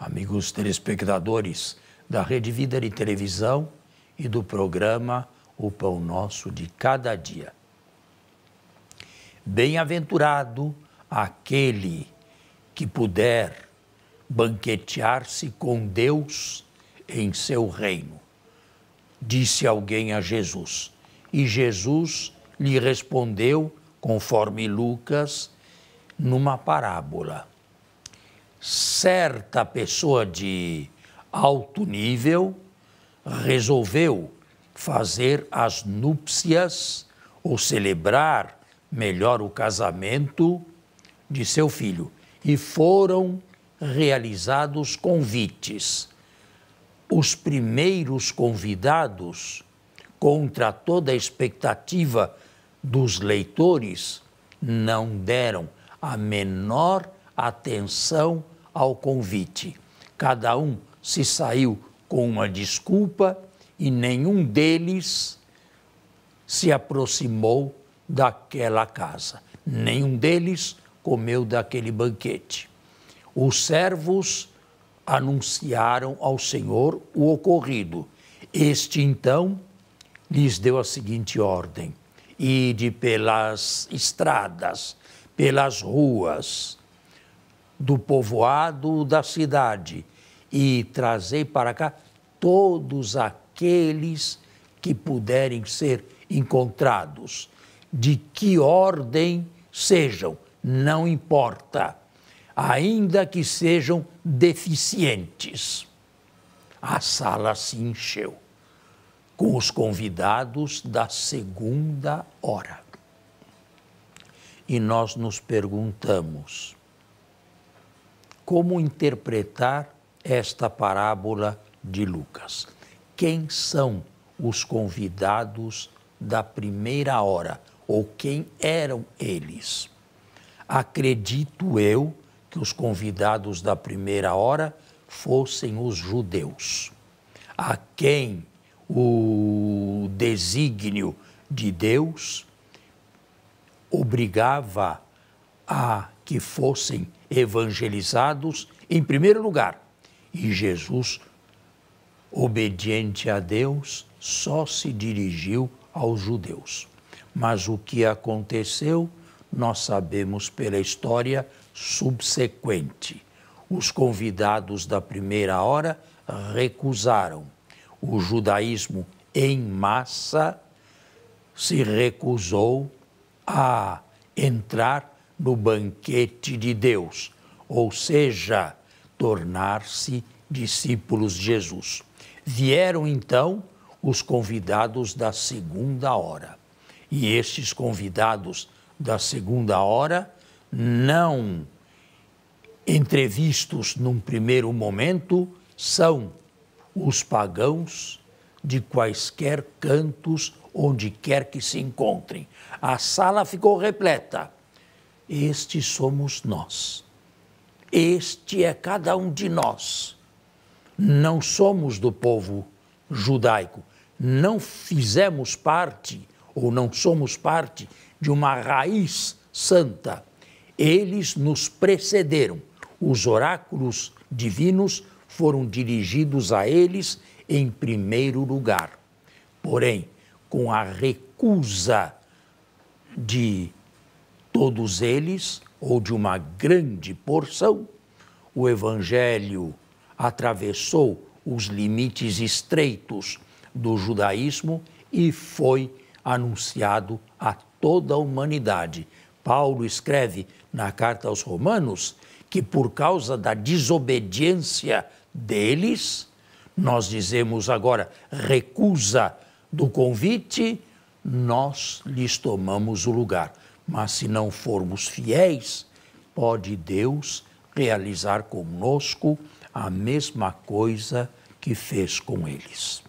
amigos telespectadores da Rede Vida de Televisão e do programa O Pão Nosso de Cada Dia. Bem-aventurado aquele que puder banquetear-se com Deus em seu reino, disse alguém a Jesus. E Jesus lhe respondeu, conforme Lucas, numa parábola certa pessoa de alto nível resolveu fazer as núpcias ou celebrar melhor o casamento de seu filho. E foram realizados convites. Os primeiros convidados, contra toda a expectativa dos leitores, não deram a menor atenção ao convite. Cada um se saiu com uma desculpa e nenhum deles se aproximou daquela casa. Nenhum deles comeu daquele banquete. Os servos anunciaram ao Senhor o ocorrido. Este então lhes deu a seguinte ordem: ide pelas estradas, pelas ruas, do povoado da cidade e trazei para cá todos aqueles que puderem ser encontrados, de que ordem sejam, não importa, ainda que sejam deficientes. A sala se encheu com os convidados da segunda hora. E nós nos perguntamos, como interpretar esta parábola de Lucas. Quem são os convidados da primeira hora, ou quem eram eles? Acredito eu que os convidados da primeira hora fossem os judeus, a quem o desígnio de Deus obrigava a que fossem evangelizados em primeiro lugar. E Jesus, obediente a Deus, só se dirigiu aos judeus. Mas o que aconteceu, nós sabemos pela história subsequente. Os convidados da primeira hora recusaram. O judaísmo em massa se recusou a entrar no banquete de Deus, ou seja, tornar-se discípulos de Jesus. Vieram então os convidados da segunda hora. E estes convidados da segunda hora, não entrevistos num primeiro momento, são os pagãos de quaisquer cantos, onde quer que se encontrem. A sala ficou repleta este somos nós. Este é cada um de nós. Não somos do povo judaico. Não fizemos parte ou não somos parte de uma raiz santa. Eles nos precederam. Os oráculos divinos foram dirigidos a eles em primeiro lugar. Porém, com a recusa de todos eles, ou de uma grande porção, o Evangelho atravessou os limites estreitos do judaísmo e foi anunciado a toda a humanidade. Paulo escreve na carta aos Romanos que, por causa da desobediência deles, nós dizemos agora recusa do convite, nós lhes tomamos o lugar. Mas se não formos fiéis, pode Deus realizar conosco a mesma coisa que fez com eles.